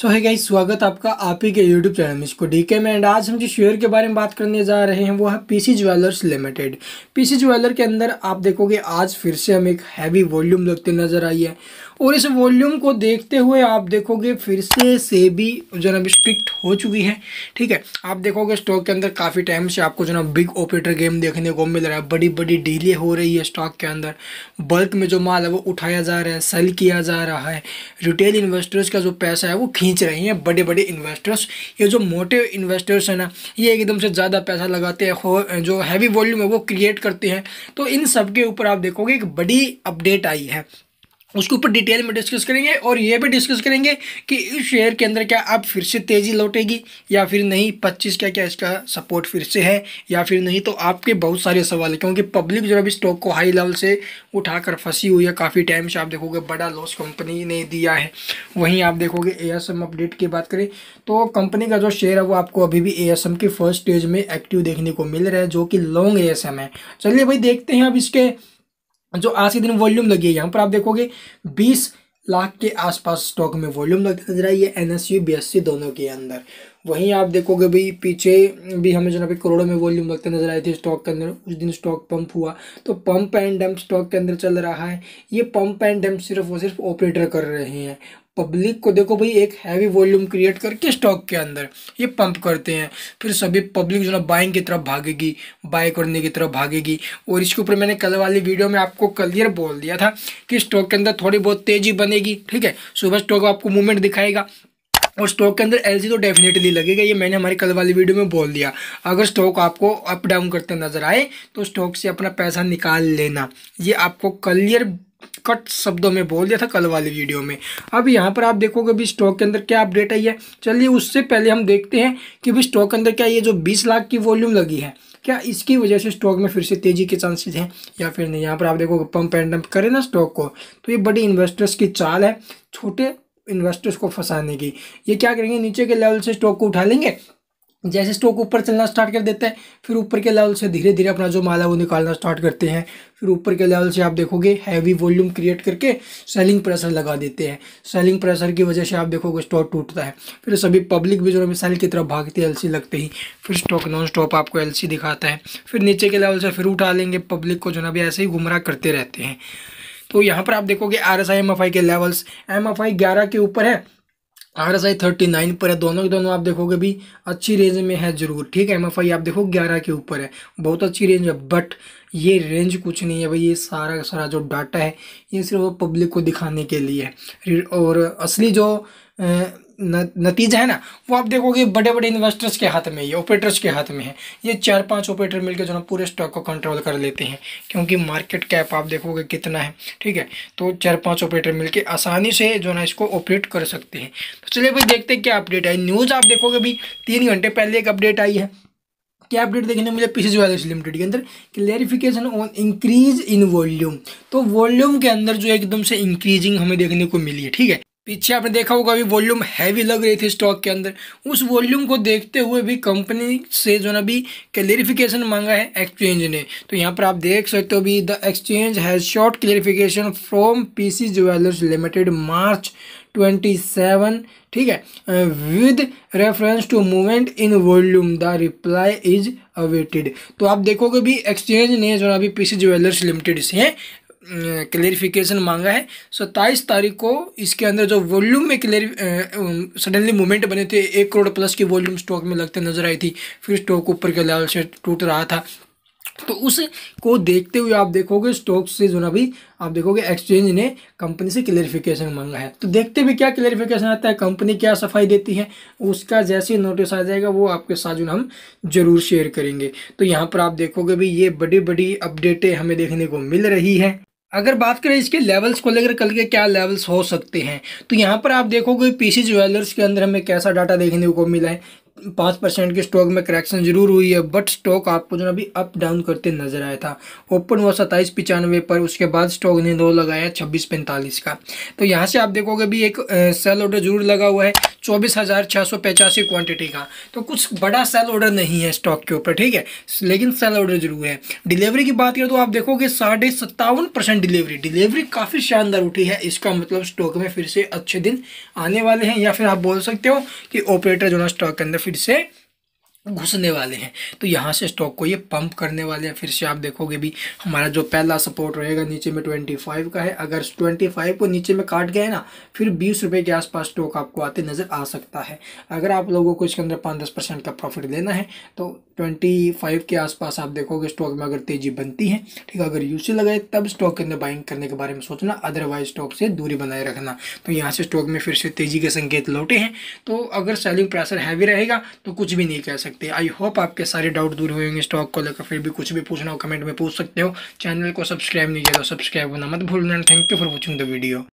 सो है गाइस स्वागत आपका आप ही के यूट्यूब चैनल में इसको डीके में एंड आज हम जिस शेयर के बारे में बात करने जा रहे हैं वो है PC jewellers limited PC jeweller के अंदर आप देखोगे आज फिर से हम एक हैवी वॉल्यूम लगते नज़र आई है और इस वॉल्यूम को देखते हुए आप देखोगे फिर से सेबी जनाब स्ट्रिक्ट हो चुकी है ठीक है आप देखोगे स्टॉक के अंदर काफ़ी टाइम से आपको जो ना बिग ऑपरेटर गेम देखने को मिल रहा है बड़ी बड़ी डीले हो रही है स्टॉक के अंदर बल्क में जो माल है वो उठाया जा रहा है सेल किया जा रहा है रिटेल इन्वेस्टर्स का जो पैसा है वो खींच रहे हैं बड़े बड़े इन्वेस्टर्स ये जो मोटे इन्वेस्टर्स हैं ना ये एकदम से ज़्यादा पैसा लगाते हैं जो हैवी वॉल्यूम है वो क्रिएट करते हैं तो इन सब के ऊपर आप देखोगे एक बड़ी अपडेट आई है उसके ऊपर डिटेल में डिस्कस करेंगे और ये भी डिस्कस करेंगे कि इस शेयर के अंदर क्या अब फिर से तेज़ी लौटेगी या फिर नहीं 25 क्या क्या इसका सपोर्ट फिर से है या फिर नहीं तो आपके बहुत सारे सवाल हैं क्योंकि पब्लिक जो अभी स्टॉक को हाई लेवल से उठाकर फंसी हुई है काफ़ी टाइम से आप देखोगे बड़ा लॉस कंपनी ने दिया है वहीं आप देखोगे ए अपडेट की बात करें तो कंपनी का जो शेयर है वो आपको अभी भी ए के फर्स्ट स्टेज में एक्टिव देखने को मिल रहा है जो कि लॉन्ग ए है चलिए भाई देखते हैं अब इसके जो आज के दिन वॉल्यूम लगी है यहाँ पर आप देखोगे बीस लाख के आसपास स्टॉक में वॉल्यूम लगता नजर आई है N S U B S C दोनों के अंदर वहीं आप देखोगे भाई पीछे भी हमें जो ना करोड़ों में वॉल्यूम लगते नजर आए थे स्टॉक के अंदर उस दिन स्टॉक पंप हुआ तो पंप एंड डंप स्टॉक के अंदर चल रहा है ये पंप एंड डंप सिर्फ और सिर्फ ऑपरेटर कर रहे हैं पब्लिक को देखो भाई एक हैवी वॉल्यूम क्रिएट करके स्टॉक के अंदर ये पंप करते हैं फिर सभी पब्लिक जो ना बाइंग की तरफ भागेगी बाय करने की तरफ भागेगी और इसके ऊपर मैंने कल वाली वीडियो में आपको क्लियर बोल दिया था कि स्टॉक के अंदर थोड़ी बहुत तेज़ी बनेगी ठीक है सुबह स्टॉक आपको मूवमेंट दिखाएगा और स्टॉक के अंदर एलसी तो डेफिनेटली लगेगा ये मैंने हमारी कल वाली वीडियो में बोल दिया अगर स्टॉक आपको अप डाउन करते नजर आए तो स्टॉक से अपना पैसा निकाल लेना ये आपको क्लियर कट शब्दों में बोल दिया था कल वाली वीडियो में अब यहाँ पर आप देखोगे भी स्टॉक के अंदर क्या अपडेट आई है चलिए उससे पहले हम देखते हैं कि भी स्टॉक के अंदर क्या ये जो बीस लाख की वॉल्यूम लगी है क्या इसकी वजह से स्टॉक में फिर से तेजी के चांसेस हैं या फिर नहीं यहाँ पर आप देखोगे पंप एंड डंप करें ना स्टॉक को तो ये बड़ी इन्वेस्टर्स की चाल है छोटे इन्वेस्टर्स को फंसाने की ये क्या करेंगे नीचे के लेवल से स्टॉक को उठा लेंगे जैसे स्टॉक ऊपर चलना स्टार्ट कर देता है फिर ऊपर के लेवल से धीरे धीरे अपना जो माल है वो निकालना स्टार्ट करते हैं फिर ऊपर के लेवल से आप देखोगे हैवी वॉल्यूम क्रिएट करके सेलिंग प्रेशर लगा देते हैं सेलिंग प्रेशर की वजह से आप देखोगे स्टॉक टूटता है फिर सभी पब्लिक भी जो है सेल की तरफ भागती है एल लगते ही फिर स्टॉक नॉन स्टॉप आपको एल दिखाता है फिर नीचे के लेवल से फिर उठा लेंगे पब्लिक को जो है ऐसे ही गुमराह करते रहते हैं तो यहाँ पर आप देखोगे R S I M F I के लेवल्स एम एफ आई ग्यारह के ऊपर है R S I thirty nine पर है दोनों के दोनों आप देखोगे भी अच्छी रेंज में है जरूर ठीक है एम एफ आई आप देखो ग्यारह के ऊपर है बहुत अच्छी रेंज है बट ये रेंज कुछ नहीं है भाई ये सारा का सारा जो डाटा है ये सिर्फ पब्लिक को दिखाने के लिए है और असली जो नतीजा है ना वो आप देखोगे बड़े बड़े इन्वेस्टर्स के हाथ में ये ऑपरेटर्स के हाथ में है ये चार पांच ऑपरेटर मिलकर जो ना पूरे स्टॉक को कंट्रोल कर लेते हैं क्योंकि मार्केट कैप आप देखोगे कितना है ठीक है तो चार पांच ऑपरेटर मिलकर आसानी से जो ना इसको ऑपरेट कर सकते हैं तो चलिए भाई देखते हैं क्या अपडेट आई न्यूज़ आप देखोगे अभी तीन घंटे पहले एक अपडेट आई है क्या अपडेट देखने मुझे पीसी ज्वेलर्स लिमिटेड के अंदर clarification on increase in volume तो वॉल्यूम के अंदर जो एकदम से इंक्रीजिंग हमें देखने को मिली है ठीक है पीछे आपने देखा होगा अभी वॉल्यूम हैवी लग रही थी स्टॉक के अंदर उस वॉल्यूम को देखते हुए भी कंपनी से जो ना अभी क्लेरिफिकेशन मांगा है एक्सचेंज ने तो यहाँ पर आप देख सकते हो भी the exchange has short clarification from PC jewellers limited March twenty seven ठीक है with reference to movement in volume the reply is awaited तो आप देखोगे भी एक्सचेंज ने जो अभी पीसी ज्वेलर्स लिमिटेड से क्लेरिफिकेशन मांगा है सत्ताईस तारीख को इसके अंदर जो वॉल्यूम में क्लियर सडनली मूवमेंट बने थे एक करोड़ प्लस की वॉल्यूम स्टॉक में लगते नजर आई थी फिर स्टॉक ऊपर के लेवल से टूट रहा था तो उसको देखते हुए आप देखोगे स्टॉक से जो ना भी आप देखोगे एक्सचेंज ने कंपनी से क्लेरिफिकेशन मांगा है तो देखते भी क्या क्लेरिफिकेशन आता है कंपनी क्या सफाई देती है उसका जैसे नोटिस आ जाएगा वो आपके साथ जो हम जरूर शेयर करेंगे तो यहाँ पर आप देखोगे भी ये बड़ी बड़ी अपडेटें हमें देखने को मिल रही है अगर बात करें इसके लेवल्स को लेकर कल के क्या लेवल्स हो सकते हैं तो यहाँ पर आप देखोगे पीसी ज्वेलर्स के अंदर हमें कैसा डाटा देखने को मिला है पाँच परसेंट के स्टॉक में करेक्शन जरूर हुई है बट स्टॉक आपको जो अभी अप डाउन करते नजर आया था ओपन हुआ सत्ताईस पचानवे पर उसके बाद स्टॉक ने दो लगाया छब्बीस पैंतालीस का तो यहाँ से आप देखोगे भी एक सेल ऑर्डर जरूर लगा हुआ है चौबीस हज़ार छः सौ पचासी क्वान्टिटी का तो कुछ बड़ा सेल ऑर्डर नहीं है स्टॉक के ऊपर ठीक है लेकिन सेल ऑर्डर जरूर है डिलीवरी की बात करें तो आप देखोगे साढ़े सत्तावन परसेंट डिलीवरी डिलीवरी काफ़ी शानदार उठी है इसका मतलब स्टॉक में फिर से अच्छे दिन आने वाले हैं या फिर आप बोल सकते हो कि ऑपरेटर जो ना स्टॉक के अंदर फिर से घुसने वाले हैं तो यहाँ से स्टॉक को ये पंप करने वाले हैं फिर से आप देखोगे भी हमारा जो पहला सपोर्ट रहेगा नीचे में ट्वेंटी फाइव का है अगर ट्वेंटी फाइव को नीचे में काट गए ना फिर बीस रुपये के आसपास स्टॉक आपको आते नज़र आ सकता है अगर आप लोगों को इसके अंदर पाँच दस परसेंट का प्रॉफिट लेना है तो ट्वेंटी फाइव के आसपास आप देखोगे स्टॉक में अगर तेज़ी बनती है ठीक है अगर यू लगाए तब स्टॉक के अंदर बाइंग करने के बारे में सोचना अदरवाइज स्टॉक से दूरी बनाए रखना तो यहाँ से स्टॉक में फिर से तेज़ी के संकेत लौटे हैं तो अगर सेलिंग प्रेशर हैवी रहेगा तो कुछ भी नहीं कह सकते सकते हैं आई होप आपके सारे डाउट दूर हुए होंगे स्टॉक को लेकर फिर भी कुछ भी पूछना हो कमेंट में पूछ सकते हो चैनल को सब्सक्राइब नहीं किया तो सब्सक्राइब होना मत भूलना thank you for watching the video